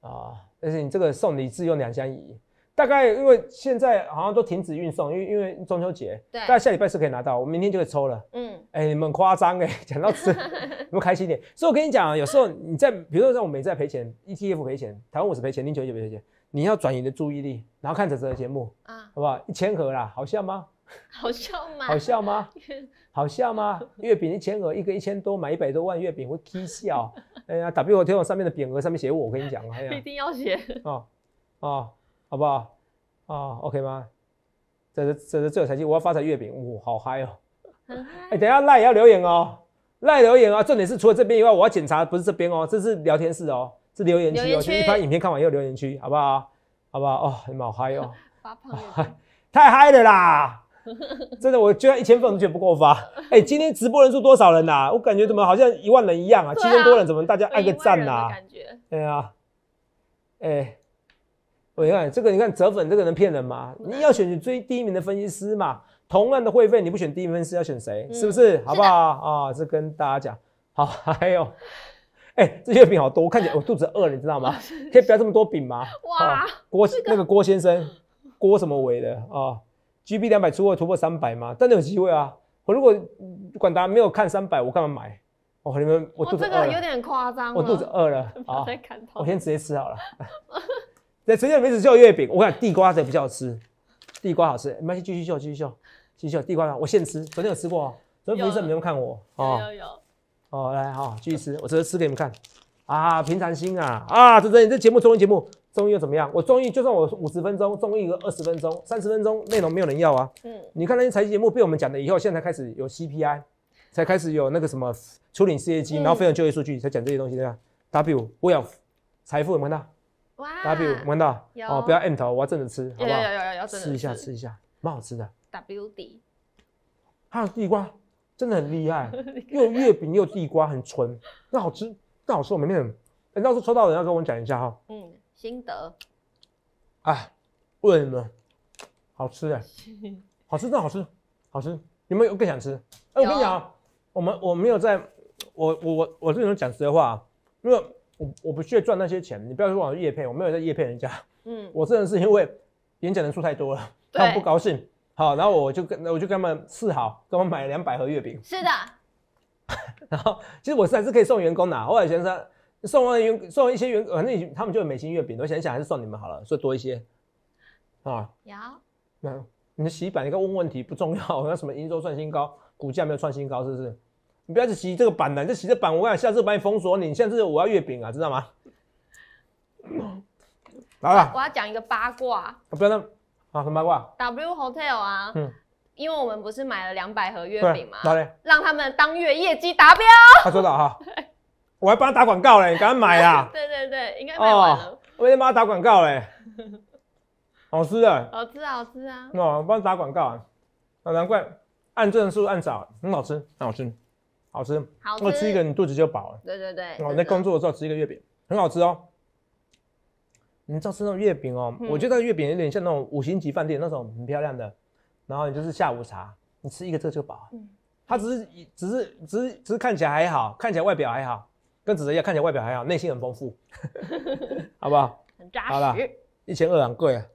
啊，而且你这个送礼自用两箱宜，大概因为现在好像都停止运送，因为因为中秋节。对。概下礼拜是可以拿到，我明天就可以抽了。嗯。哎，们夸张哎，讲到吃，(laughs) 你们开心点。所以我跟你讲啊，有时候你在，比如说像我每次赔钱，ETF 赔钱，台湾五十赔钱，丁九九赔钱。你要转移的注意力，然后看着这个节目啊，好不好？一千盒啦，好笑吗？好笑吗？好笑吗？(laughs) 好笑吗？月饼一千盒，一个一千多，买一百多万月饼会踢笑。(laughs) 哎呀，W T 我上面的匾额上面写我，我跟你讲啊，一定要写哦哦，好不好？啊，OK 吗？这是这是最有才气，我要发财月饼，哇，好嗨哦！哎，等下赖也要留言哦，赖留言啊。重点是除了这边以外，我要检查，不是这边哦，这是聊天室哦。是留言区哦，就一般影片看完以留言区，好不好？好不好？哦，你好嗨哦！发胖了，(laughs) 太嗨了啦！(laughs) 真的，我觉得一千粉完全不够发。(laughs) 哎，今天直播人数多少人呐？我感觉怎么好像一万人一样啊？七千多人，怎么大家按个赞呐？对啊，哎，我你看这个，你看折粉这个能骗人吗？你要选最低名的分析师嘛？同样的会费，你不选第一名分析师，要选谁？是不是？好不好？啊，这跟大家讲，好，还有。哎，这月饼好多，我看起来我肚子饿了，你知道吗？(laughs) 可以不要这么多饼吗？哇，郭那个郭先生，郭什么伟的啊？GB 两百出货突破三百吗？真的有机会啊！我如果管达没有看三百，我干嘛买？哦，你们我肚子饿，这个有点夸张，我肚子饿了啊！(laughs) 我先直接吃好了。那直接没只叫月饼，我看地瓜才比较吃，地瓜好吃。你们去继续秀，继续秀，继续秀，地瓜了。我现吃，昨天有吃过。昨天生有没有看我？有有。哦，来好，继续吃，我直接吃给你们看，啊，平常心啊，啊，真真，你这节目综艺节目，综艺又怎么样？我综艺就算我五十分钟，综艺个二十分钟、三十分钟，内容没有人要啊。嗯。你看那些财经节目被我们讲了以后，现在才开始有 CPI，才开始有那个什么处理失业金，然后非常就业数据才讲这些东西的吧 W，w e l 有财富频道。哇。W 频道。有。哦，不要 M 头，我要正着吃，好不好？要要要要。吃一下，吃一下，蛮好吃的。W D。还有地瓜。真的很 (laughs) 厉害，又月饼又地瓜，很纯，那好吃，那好吃。我明天，边，等到时候抽到人要跟我讲一下哈。嗯，心得。哎，什么？好吃哎，好吃，真好吃，好吃。有没有更想吃？哎，我跟你讲，我们我没有在，我我我我种讲实话，因为我我不屑赚那些钱，你不要说我叶片，我没有在叶片人家。嗯，我这件事因为演讲人数太多了，他们不高兴。好，然后我就跟我就跟他们示好，跟我买了两百盒月饼。是的。(laughs) 然后其实我是还是可以送员工的，我以先生送完员送一些员，反正他们就有美心月饼，我想想还是送你们好了，所以多一些。啊？有。那、有，你洗板，你该问问题不重要，(laughs) 那什么营收创新高，股价没有创新高是不是？你不要去洗这个板了，你这洗这板，我讲下次把你封锁，你下次我要月饼啊，知道吗？来 (coughs) 了。我要讲一个八卦。不要那。啊，什么八卦？W Hotel 啊，嗯，因为我们不是买了两百盒月饼嘛，哪里？让他们当月业绩达标。他说的哈，(laughs) 我还帮他打广告嘞，你赶快买啦。对对对，应该卖完了。我今天帮他打广告嘞，(laughs) 好吃的，好吃好吃啊！那、我帮他打广告啊，那难怪，按正数按早，很好吃，很好吃，好吃，好吃，我吃一个你肚子就饱了。对对对，我在工作的时候吃一个月饼，很好吃哦。你知道吃那种月饼哦？我觉得月饼有点像那种五星级饭店那种很漂亮的，然后你就是下午茶，你吃一个这个就饱。嗯，它只是，只是，只是，只是看起来还好，看起来外表还好，跟哲哲一样，看起来外表还好，内心很丰富，(laughs) 好不好？很扎实。好了，一千二，很贵啊。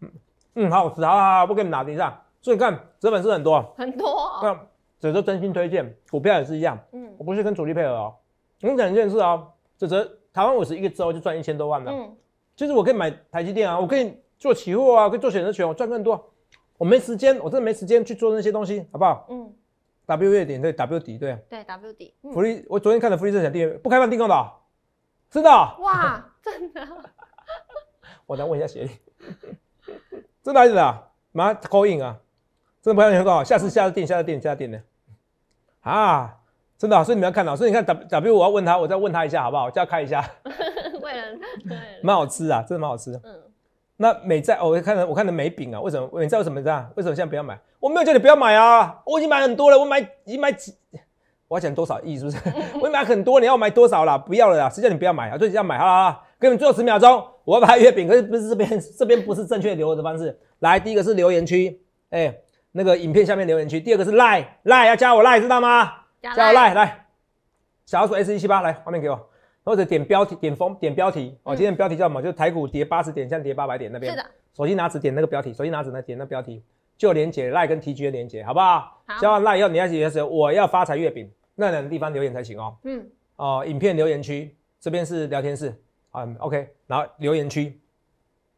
嗯，嗯，好吃，好，好，好，不给你拿拿地上。所以你看，折粉是很多，很多。那哲都真心推荐，股票也是一样。嗯，我不是跟主力配合哦。我你讲一件事哦，哲哲，台湾五十一个周就赚一千多万了。嗯。就是我可以买台积电啊，我可以做期货啊，可以做选择权，我赚更多。我没时间，我真的没时间去做那些东西，好不好？嗯。W 月点对 W 底对。对 W 底。福利我昨天看了福利政策，定不开放订购的。真的。哇，(laughs) 真的。我再问一下学弟，真的还是假的？马上 in 啊！真的不要你定购，下次、下次定、下次定、下次定的。啊，真的，所以你要看到，所以你看 W W，我要问他，我再问他一下，好不好？我他看一下。(laughs) 蛮好吃啊，真的蛮好吃。嗯，那美在，我看我看的美饼啊，为什么美在为什么这样？为什么现在不要买？我没有叫你不要买啊，我已经买很多了，我买已经买几，我要讲多少亿是不是？(laughs) 我买很多，你要买多少啦？不要了啦，是叫你不要买，啊，就这要买好啦，给你们最后十秒钟，我要拍月饼，可是不是这边这边不是正确留的方式。来，第一个是留言区，哎，那个影片下面留言区。第二个是 l i e l i e 要加我 l i e 知道吗？加我 l i e 来，小鼠 S 一七八来画面给我。或者点标题，点封、点标题。哦，今天标题叫什么？就是台股跌八十点，像跌八百点那边。是的。手机拿纸点那个标题，手机拿纸呢点那标题，就连接赖跟 TG 的连接，好不好？好。交完赖以后，你要写什么？我要发财月饼，那两个地方留言才行哦。嗯。哦，影片留言区这边是聊天室，嗯，OK。然后留言区，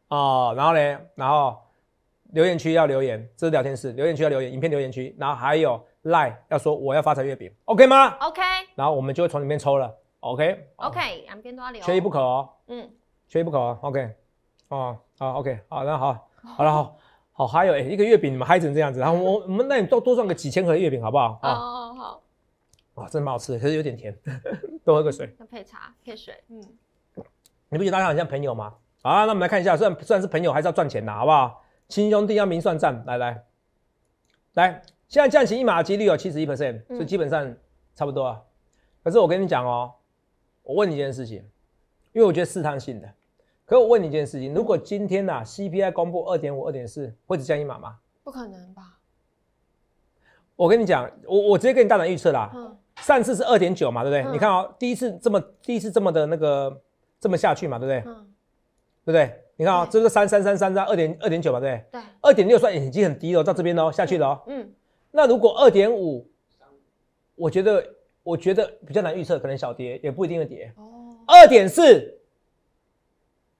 哦，然后呢，然后留言区要留言，这是聊天室，留言区要留言，影片留言区，然后还有赖要说我要发财月饼，OK 吗？OK。然后我们就会从里面抽了。OK，OK，两边都要留，缺一不可哦。嗯，缺一不可哦。OK，哦，好，OK，好，那好，好了，好好嗨耶！一个月饼，你们嗨成这样子，然后我我们那多多赚个几千盒月饼，好不好？哦好，好，哇，真的蛮好吃，可是有点甜，(laughs) 多喝个水，要配茶配水。嗯，你不觉得大家很像朋友吗？啊，那我们来看一下，算虽然是朋友，还是要赚钱的，好不好？亲兄弟要明算账，来来来，现在降旗一码的几率有七十一 percent，所以基本上差不多啊。可是我跟你讲哦。我问你一件事情，因为我觉得试探性的。可我问你一件事情，如果今天呐，CPI 公布二点五、二点四，会只降一码吗？不可能吧。我跟你讲，我我直接跟你大胆预测啦。嗯。上次是二点九嘛，对不对？你看啊，第一次这么第一次这么的那个这么下去嘛，对不对？嗯。对不对？你看啊，这是三三三三，三二点二点九嘛，对不对？对。二点六算已经很低了，到这边哦，下去了哦。嗯。那如果二点五，我觉得。我觉得比较难预测，可能小跌也不一定会跌。哦，二点四，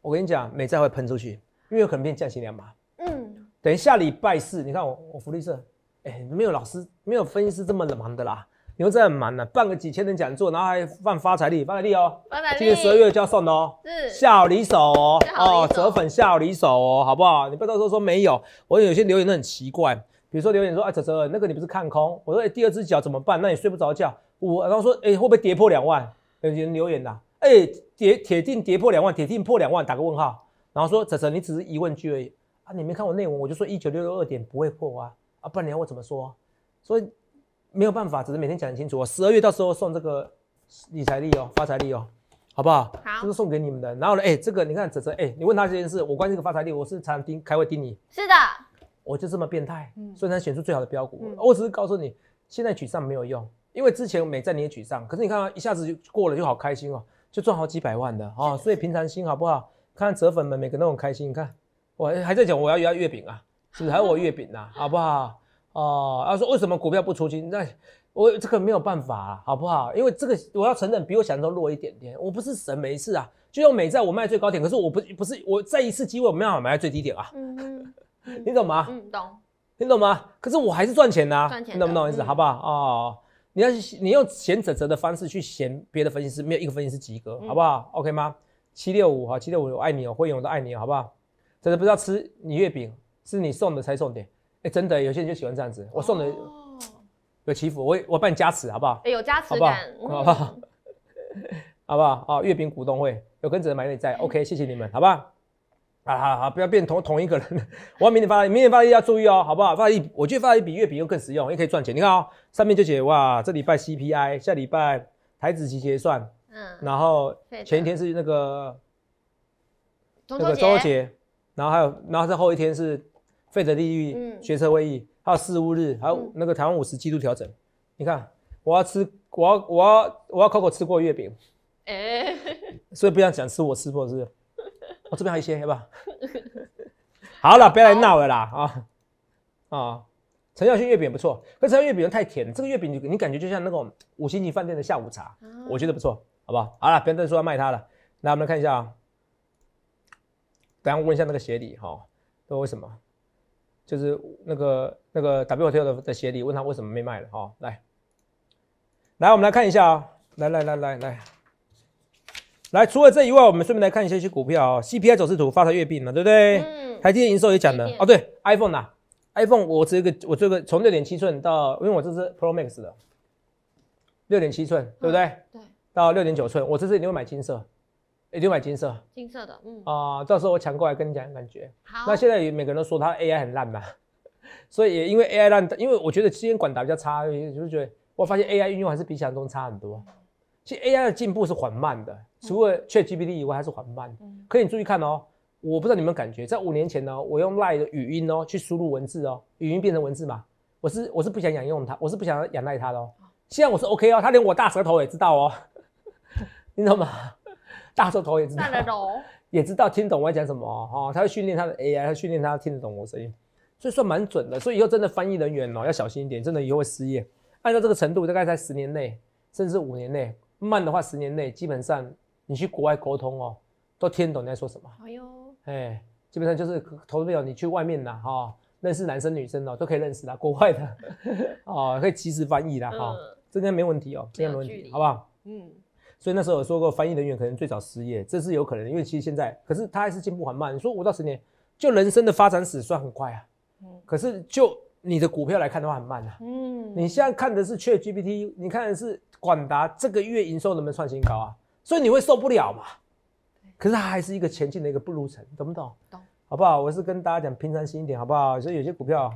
我跟你讲，美债会喷出去，因为可能变降息两嘛。嗯，等下礼拜四，你看我我福利社，哎，没有老师没有分析师这么冷忙的啦。你们真的很忙呢，办个几千人讲座，然后还放发财力，发财力哦，今年十二月就要送哦，是好离手哦，折粉好离手，好不好？你不要到时候说没有。我有些留言都很奇怪，比如说留言说哎泽泽那个你不是看空，我说哎第二只脚怎么办？那你睡不着觉。我然后说，哎，会不会跌破两万？有人留言的，哎，跌铁定跌破两万，铁定破两万，打个问号。然后说，泽泽，你只是疑问句而已啊！你没看我内文，我就说一九六六二点不会破啊，啊，不然你要我怎么说？所以没有办法，只是每天讲清楚。我十二月到时候送这个理财利哦，发财利哦，好不好？好，这是送给你们的。然后呢，哎，这个你看，泽泽，哎，你问他这件事，我关心个发财利，我是常盯开会盯你，是的，我就这么变态，嗯，所以能选出最好的标股，我只是告诉你，现在沮丧没有用。因为之前美债你也沮丧，可是你看啊，一下子就过了，就好开心哦，就赚好几百万的哦，所以平常心好不好？看折粉们每个都很开心，你看，我还在讲我要要月饼啊，谁还我月饼呐，好不好？哦，要说为什么股票不出去，那我这个没有办法，好不好？因为这个我要承认，比我想象中弱一点点，我不是神，没事啊，就用美债我卖最高点，可是我不不是我在一次机会我没办法买在最低点啊，嗯，你懂吗？嗯，懂。你懂吗？可是我还是赚钱呐，赚钱，你懂不懂意思？好不好？哦。你要你用嫌指责的方式去嫌别的分析师，没有一个分析师及格，好不好？OK 吗？七六五哈，七六五，我爱你哦，会员我都爱你，好不好？真的不知道吃你月饼，是你送的才送点。哎，真的有些人就喜欢这样子，我送的有祈福，我我帮你加持，好不好？哎，有加持，好不好？(laughs) 好不好？啊，月饼股东会有跟着买点在，OK，谢谢你们，好不好？好好好，不要变同同一个人。(laughs) 我要明年发，明年发一要注意哦，好不好？发一，我觉得发一比月饼又更实用，也可以赚钱。你看哦，上面就写哇，这礼拜 CPI，下礼拜台子期结算，嗯，然后前一天是那个，那个周杰，然后还有，然后在后一天是费德利率决策会议，还有十五日，还有那个台湾五十季度调整。你看，我要吃，我要我要我要 Coco 吃过月饼，哎，所以不要讲吃，我吃过是。我这边还有一些，要不要？好了，不要来闹了啦，啊，(laughs) 啊，陈小春月饼不错，可是那月饼太甜这个月饼你你感觉就像那种五星级饭店的下午茶，我觉得不错，好不好？好了，不要再说要卖它了。那我们来看一下啊，等下问一下那个协理哈，说为什么，就是那个那个 WTO 的的协理问他为什么没卖了哈。来，来，我们来看一下啊，来来来来来。来，除了这以外，我们顺便来看一下一些股票啊。CPI 走势图，发财月饼嘛，对不对？嗯。台积电营收也讲了哦，对，iPhone 啊，iPhone 我这个我这个从六点七寸到，因为我这是 Pro Max 的，六点七寸，对不对？对。到六点九寸，我这次一定会买金色，一定买金色。金色的，嗯。啊，到时候我抢过来跟你讲感觉。好。那现在有每个人都说它 AI 很烂嘛，(laughs) 所以也因为 AI 烂，因为我觉得今天管达比较差，就是觉得我发现 AI 应用还是比想象中差很多。其实 AI 的进步是缓慢的，除了 ChatGPT 以外，还是缓慢的。可你注意看哦，我不知道你们有感觉，在五年前呢，我用赖的语音哦去输入文字哦，语音变成文字嘛，我是我是不想养用它，我是不想仰赖它哦。现在我是 OK 哦，它连我大舌头也知道哦，(laughs) 你懂吗？大舌头也知道，得也知道听懂我讲什么哦，它会训练它的 AI，它训练它听得懂我声音，所以算蛮准的。所以以后真的翻译人员哦要小心一点，真的以后会失业。按照这个程度，大概在十年内，甚至五年内。慢的话，十年内基本上你去国外沟通哦，都听懂你在说什么。好哟，哎，基本上就是投资朋友，你去外面呐哈，认识男生女生哦，都可以认识的，国外的 (laughs) 哦，可以及时翻译的哈，这该没问题哦，这样没问题好不好？嗯。所以那时候有说过，翻译人员可能最早失业，这是有可能，因为其实现在，可是他还是进步很慢。你说五到十年，就人生的发展史算很快啊，嗯。可是就你的股票来看的话，很慢啊。嗯。你现在看的是缺 GPT，你看的是。广达这个月营收能不能创新高啊？所以你会受不了嘛？可是它还是一个前进的一个不如程，懂不懂？懂，好不好？我是跟大家讲平常心一点，好不好？所以有些股票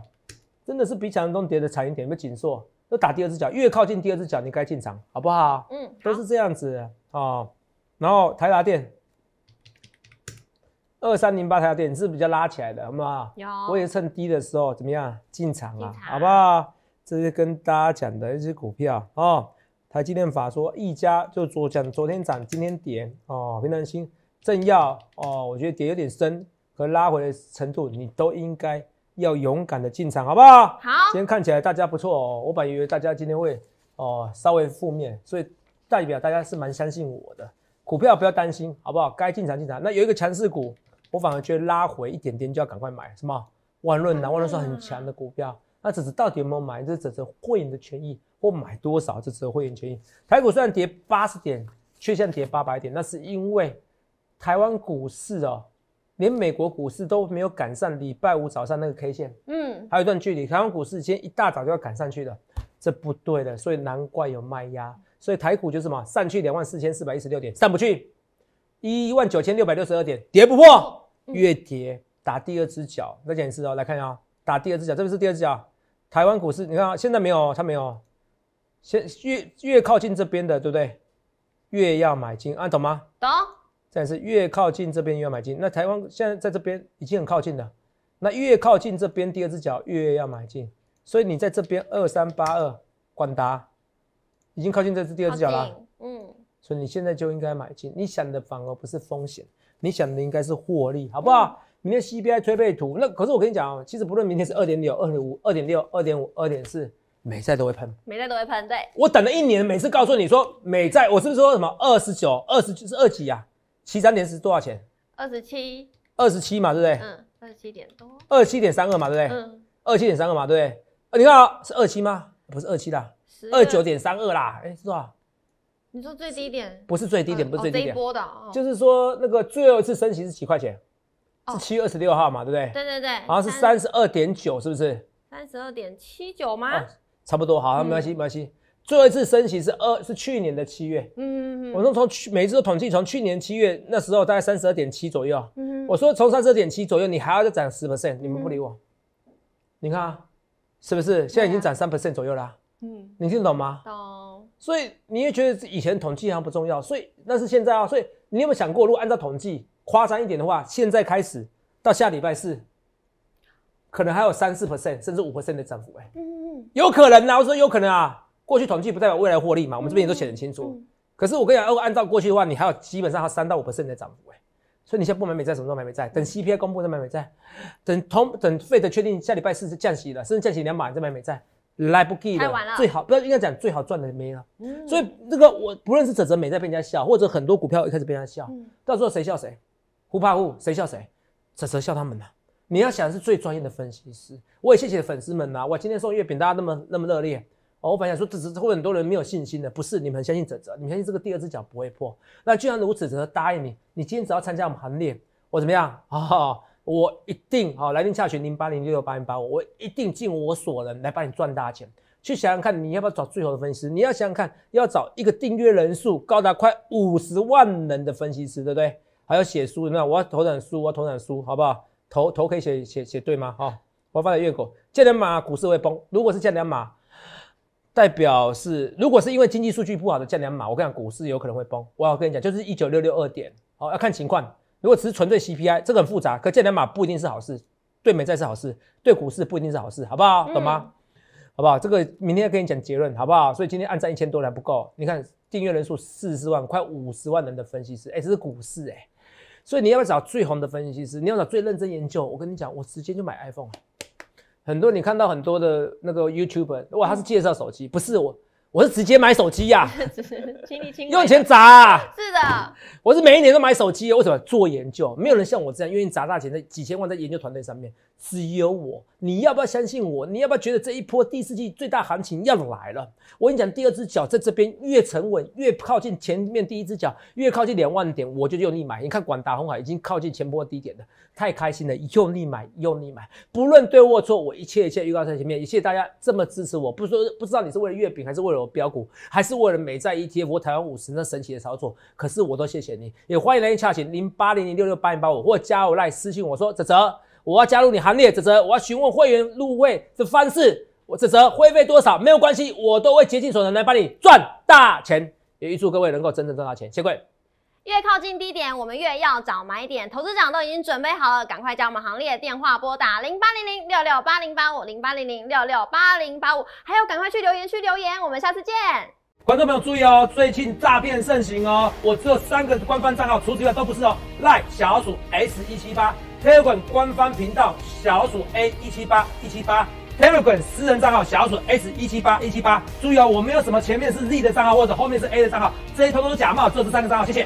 真的是比强中跌的惨一点有没有紧缩？要打第二只脚，越靠近第二只脚，你该进场，好不好？嗯，都是这样子哦。然后台达电二三零八台达电是比较拉起来的，好不好？有，我也趁低的时候怎么样进场啊？好不好？这是跟大家讲的一只股票哦。台积电法说，一家就昨讲昨天涨，今天跌哦，平用担心。正要哦，我觉得跌有点深和拉回的程度，你都应该要勇敢的进场，好不好？好。今天看起来大家不错哦，我本以为大家今天会哦稍微负面，所以代表大家是蛮相信我的股票，不要担心，好不好？该进场进场。那有一个强势股，我反而觉得拉回一点点就要赶快买，什么？万润啊，万润算很强的股票。那只是到底有没有买？这只是会员的权益，或买多少这只有会员权益。台股虽然跌八十点，却像跌八百点，那是因为台湾股市哦，连美国股市都没有赶上礼拜五早上那个 K 线，嗯，还有一段距离。台湾股市今天一大早就要赶上去的，这不对的，所以难怪有卖压。所以台股就是什么？上去两万四千四百一十六点上不去，一万九千六百六十二点跌不破，越跌打第二只脚。再讲一次哦，来看一下，打第二只脚，这边是第二只脚。台湾股市，你看现在没有，它没有，现越越靠近这边的，对不对？越要买进啊，懂吗？懂，但是越靠近这边越要买进。那台湾现在在这边已经很靠近了，那越靠近这边第二只脚越要买进。所以你在这边二三八二，管达已经靠近这只第二只脚了，嗯。所以你现在就应该买进。你想的反而不是风险，你想的应该是获利，好不好？明天 C P I 推背图，那可是我跟你讲哦，其实不论明天是二点六、二点五、二点六、二点五、二点四，美债都会喷，美债都会喷。对，我等了一年，每次告诉你说美债，我是不是说什么二十九、二十是二几啊？七三年是多少钱？二十七，二十七嘛，对不对？嗯，二十七点多，二十七点三二嘛，对不对？嗯，二十七点三二嘛，对不对？你看是二七吗？不是二七的，二九点三二啦。哎，是多少？你说最低点？不是最低点，不是最低点，一波的哦。就是说那个最后一次升级是几块钱？是七月二十六号嘛，对不对？对对对，好像是三十二点九，是不是？三十二点七九吗？差不多，好，没关系，没关系。最后一次升息是二，是去年的七月。嗯，我说从去每一次都统计，从去年七月那时候大概三十二点七左右。嗯，我说从三十二点七左右，你还要再涨十 percent，你们不理我。你看，是不是？现在已经涨三 percent 左右啦？嗯，你听懂吗？懂。所以你也觉得以前统计好像不重要，所以那是现在啊。所以你有没有想过，如果按照统计？夸张一点的话，现在开始到下礼拜四，可能还有三四 percent，甚至五 percent 的涨幅，哎，嗯有可能啊，我说有可能啊，过去统计不代表未来获利嘛，我们这边也都写得很清楚。可是我跟你讲，按照过去的话，你还有基本上还三到五 percent 的涨幅，哎，所以你现在不买美债，什么时候买美债？等 C P I 公布再买美债，等通等费的确定下礼拜四是降息了，甚至降息两百再买美债，来不及了，最好不要应该讲最好赚的没了。所以那个我不论是只折美债被人家笑，或者很多股票一开始被人家笑，到时候谁笑谁。不怕误，谁笑谁？哲哲笑他们呢？你要想是最专业的分析师。我也谢谢粉丝们呐！我今天送月饼，大家那么那么热烈。哦，我本想说，只只会很多人没有信心的，不是？你们相信哲哲？你相信这个第二只脚不会破？那既然此，哲哲答应你，你今天只要参加我行列，我怎么样？啊，我一定啊，来电查询零八零六六八零八五，我一定尽我所能来帮你赚大钱。去想想看，你要不要找最好的分析师？你要想想看，要找一个订阅人数高达快五十万人的分析师，对不对？还要写书，那我要投点书，我要投点书，好不好？投投可以写写写对吗？好，我发的月狗，降两码，股市会崩。如果是降两码，代表是如果是因为经济数据不好的降两码，我跟你讲，股市有可能会崩。我要跟你讲，就是一九六六二点，好要看情况。如果只是纯粹 CPI，这个很复杂。可降两码不一定是好事，对美债是好事，对股市不一定是好事，好不好？懂吗？好不好？这个明天跟你讲结论，好不好？所以今天按赞一千多还不够，你看订阅人数四十四万，快五十万人的分析师，哎，这是股市哎。所以你要不要找最红的分析师，你要找最认真研究。我跟你讲，我直接就买 iPhone。很多你看到很多的那个 YouTuber，哇，他是介绍手机，不是我。我是直接买手机呀，(laughs) 用钱砸，是的。我是每一年都买手机，为什么做研究？没有人像我这样愿意砸大钱在几千万在研究团队上面，只有我。你要不要相信我？你要不要觉得这一波第四季最大行情要来了？我跟你讲，第二只脚在这边越沉稳，越靠近前面第一只脚，越靠近两万点，我就用力买。你看广达红海已经靠近前波低点了。太开心了，用力买，用力买，不论对或错，我一切一切预告在前面，谢谢大家这么支持我，不说不知道你是为了月饼，还是为了我标股，还是为了美债 ETF，或台湾五十那神奇的操作，可是我都谢谢你，也欢迎来洽询零八零零六六八零八五，或加我 LINE 私信我说泽泽，我要加入你行列，泽泽我要询问会员入会的方式，我泽泽会费多少，没有关系，我都会竭尽所能来帮你赚大钱，也预祝各位能够真正赚到钱，谢谢各位。越靠近低点，我们越要找买点。投资长都已经准备好了，赶快加我们行列。电话拨打零八零零六六八零八五零八零零六六八零八五，还有赶快去留言区留言。我们下次见。观众朋友注意哦，最近诈骗盛行哦，我只有三个官方账号，除此之外都不是哦。赖小鼠 s 一七八，Telegram 官方频道小鼠 a 一七八一七八，Telegram 私人账号小鼠 s 一七八一七八。注意哦，我没有什么前面是 z 的账号或者后面是 a 的账号，这些通统假冒，只有这三个账号。谢谢。